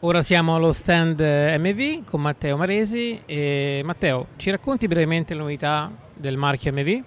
Ora siamo allo stand eh, MV con Matteo Maresi. E Matteo, ci racconti brevemente le novità del marchio MV?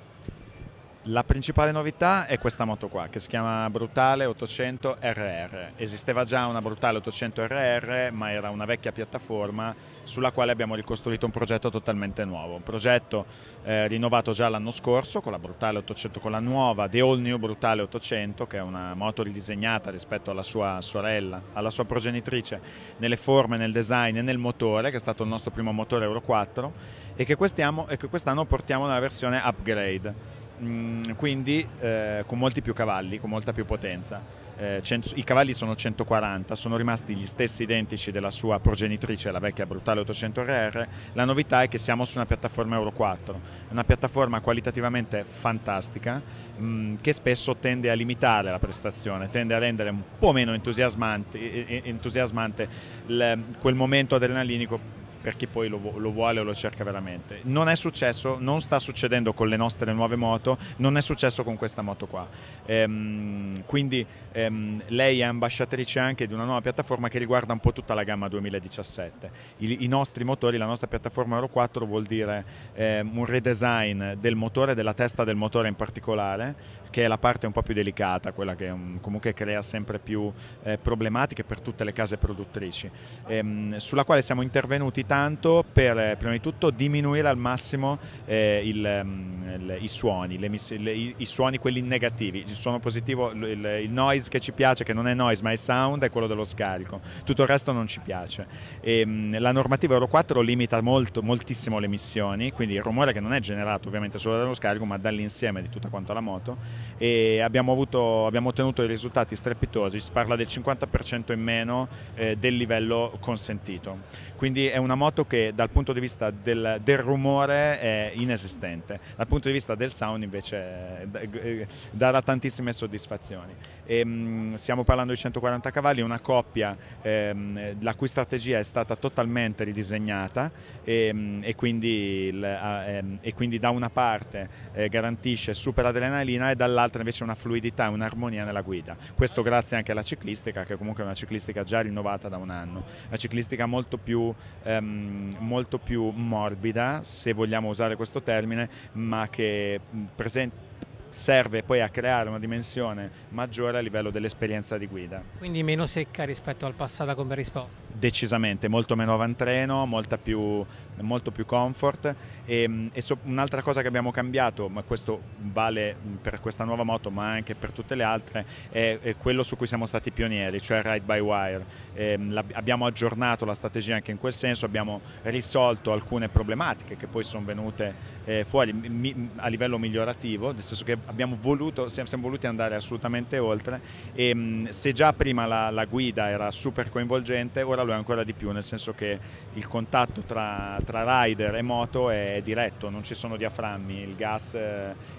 La principale novità è questa moto qua che si chiama Brutale 800 RR. Esisteva già una Brutale 800 RR ma era una vecchia piattaforma sulla quale abbiamo ricostruito un progetto totalmente nuovo. Un progetto eh, rinnovato già l'anno scorso con la Brutale 800, con la nuova The All New Brutale 800 che è una moto ridisegnata rispetto alla sua sorella, alla sua progenitrice nelle forme, nel design e nel motore che è stato il nostro primo motore Euro 4 e che quest'anno, e che quest'anno portiamo nella versione upgrade Mm, quindi eh, con molti più cavalli, con molta più potenza. Eh, cento, I cavalli sono 140, sono rimasti gli stessi identici della sua progenitrice, la vecchia brutale 800RR. La novità è che siamo su una piattaforma Euro 4, una piattaforma qualitativamente fantastica mh, mm, che spesso tende a limitare la prestazione, tende a rendere un po' meno entusiasmante, entusiasmante l, quel momento adrenalinico per chi poi lo, lo, vuole o lo cerca veramente. Non è successo, non sta succedendo con le nostre nuove moto, non è successo con questa moto qua. Ehm, quindi ehm, lei è ambasciatrice anche di una nuova piattaforma che riguarda un po' tutta la gamma 2017. I, i nostri motori, la nostra piattaforma Euro 4 vuol dire ehm, un redesign del motore, della testa del motore in particolare, che è la parte un po' più delicata, quella che um, comunque crea sempre più eh, problematiche per tutte le case produttrici, ehm, sulla quale siamo intervenuti tanto per eh, prima di tutto diminuire al massimo eh, il, il, mm, i suoni, le, i, i, suoni quelli negativi, il suono positivo, il, il, noise che ci piace, che non è noise ma è sound, è quello dello scarico, tutto il resto non ci piace. E, ehm, la normativa Euro 4 limita molto, moltissimo le emissioni, quindi il rumore che non è generato ovviamente solo dallo scarico ma dall'insieme di tutta quanto la moto e abbiamo, avuto, abbiamo ottenuto dei risultati strepitosi, si parla del 50% in meno eh, del livello consentito. Quindi è una moto che dal punto di vista del, del, rumore è inesistente, dal punto di vista del sound invece eh, eh, darà tantissime soddisfazioni. E, ehm, stiamo parlando di 140 cavalli, una coppia ehm, la cui strategia è stata totalmente ridisegnata e, ehm, e, quindi, ehm, e quindi, da una parte eh, garantisce super adrenalina e dall'altra invece una fluidità e un'armonia nella guida. Questo grazie anche alla ciclistica che comunque è una ciclistica già rinnovata da un anno, una ciclistica molto più, ehm, molto più morbida se vogliamo usare questo termine ma che presenta serve poi a creare una dimensione maggiore a livello dell'esperienza di guida. Quindi meno secca rispetto al passato come risposta? Decisamente, molto meno avantreno, più, molto più comfort e, ehm, e so, un'altra cosa che abbiamo cambiato, ma questo vale per questa nuova moto ma anche per tutte le altre, è, è quello su cui siamo stati pionieri, cioè ride by wire. E, ehm, abbiamo aggiornato la strategia anche in quel senso, abbiamo risolto alcune problematiche che poi sono venute eh, fuori mi, a livello migliorativo, nel senso che abbiamo voluto, siamo, voluti andare assolutamente oltre e mm, se già prima la, la, guida era super coinvolgente, ora lo è ancora di più, nel senso che il contatto tra, tra rider e moto è diretto, non ci sono diaframmi, il gas,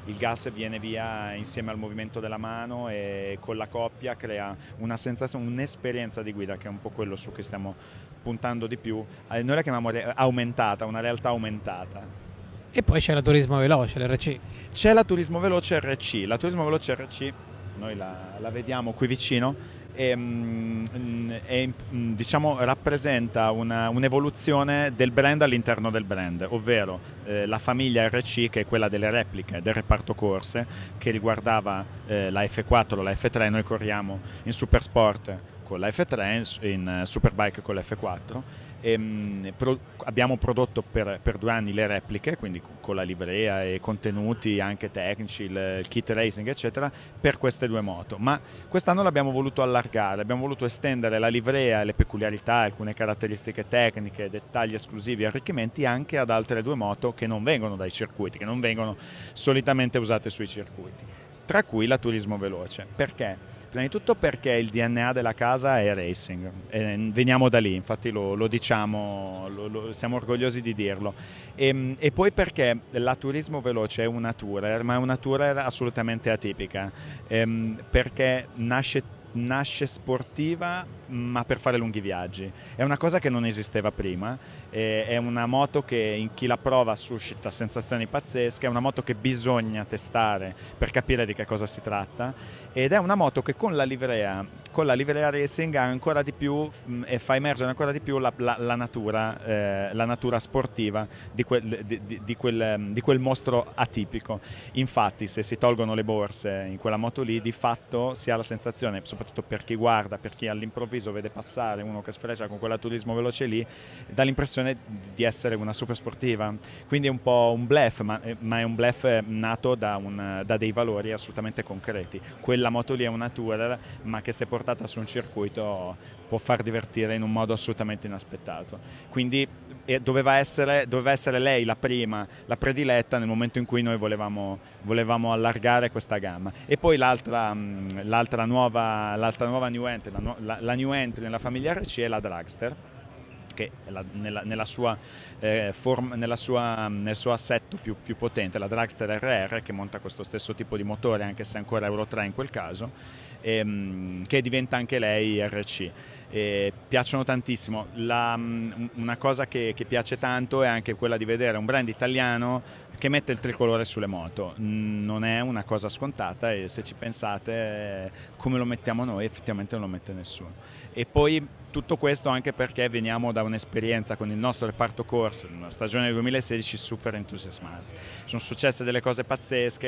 il gas viene via insieme al movimento della mano e con la coppia crea una sensazione, un'esperienza di guida che è un po' quello su cui stiamo puntando di più, eh, noi la chiamiamo aumentata, una realtà aumentata. E poi c'è la Turismo Veloce, l'RC. C'è la Turismo Veloce RC. La Turismo Veloce RC, noi la, la vediamo qui vicino, e, ehm, e, diciamo, rappresenta un'evoluzione del brand all'interno del brand, ovvero eh, la famiglia RC che è quella delle repliche del reparto corse che riguardava eh, la F4, la F3, noi corriamo in Supersport con la F3 in, in eh, Superbike con la f 4 e, ehm, pro, abbiamo prodotto per, per, due anni le repliche, quindi con la livrea e contenuti anche tecnici, il, il kit racing eccetera, per queste due moto, ma quest'anno l'abbiamo voluto allargare, abbiamo voluto estendere la livrea, le peculiarità, alcune caratteristiche tecniche, dettagli esclusivi, arricchimenti anche ad altre due moto che non vengono dai circuiti, che non vengono solitamente usate sui circuiti tra cui la turismo veloce. Perché? Prima di tutto perché il DNA della casa è racing, e veniamo da lì, infatti lo, lo diciamo, lo, lo, siamo orgogliosi di dirlo. E, ehm, e, poi perché la turismo veloce è una tourer, ma è una tourer assolutamente atipica, ehm, perché nasce, nasce sportiva ma per fare lunghi viaggi. È una cosa che non esisteva prima, è una moto che in chi la prova suscita sensazioni pazzesche, è una moto che bisogna testare per capire di che cosa si tratta ed è una moto che con la livrea, con la livrea racing ha ancora di più mm, e fa emergere ancora di più la, la, la natura, eh, la natura sportiva di quel, di, di, di, quel, mm, di quel mostro atipico. Infatti se si tolgono le borse in quella moto lì di fatto si ha la sensazione, soprattutto per chi guarda, per chi all'improvviso all'improvviso vede passare uno che sfreccia con quella turismo veloce lì, dà l'impressione di essere una super sportiva. Quindi è un po' un blef, ma, eh, ma è un blef eh, nato da, un, da, dei valori assolutamente concreti. Quella moto lì è una tourer, ma che se portata su un circuito può far divertire in un modo assolutamente inaspettato. Quindi e doveva essere, doveva essere, lei la prima, la prediletta nel momento in cui noi volevamo, volevamo allargare questa gamma. E poi l'altra, mm, nuova, nuova, new entry, la, la, la new entry nella famiglia RC è la Dragster che nella, nella, sua, eh, form, nella sua, nel suo assetto più, più, potente, la Dragster RR che monta questo stesso tipo di motore anche se ancora Euro 3 in quel caso ehm, che diventa anche lei IRC. E piacciono tantissimo. La, mm, una cosa che, che, piace tanto è anche quella di vedere un brand italiano che mette il tricolore sulle moto. Non è una cosa scontata e se ci pensate come lo mettiamo noi effettivamente non lo mette nessuno. E poi tutto questo anche perché veniamo da un'esperienza con il nostro reparto corse, una stagione 2016 super entusiasmante. Sono successe delle cose pazzesche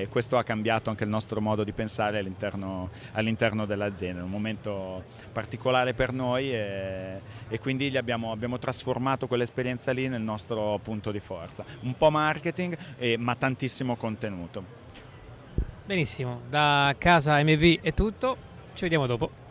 e questo ha cambiato anche il nostro modo di pensare all'interno, all dell'azienda. È un momento particolare per noi e, e quindi abbiamo, abbiamo trasformato quell'esperienza lì nel nostro punto di forza. Un po' male marketing, eh, ma tantissimo contenuto. Benissimo, da casa MV è tutto, ci vediamo dopo.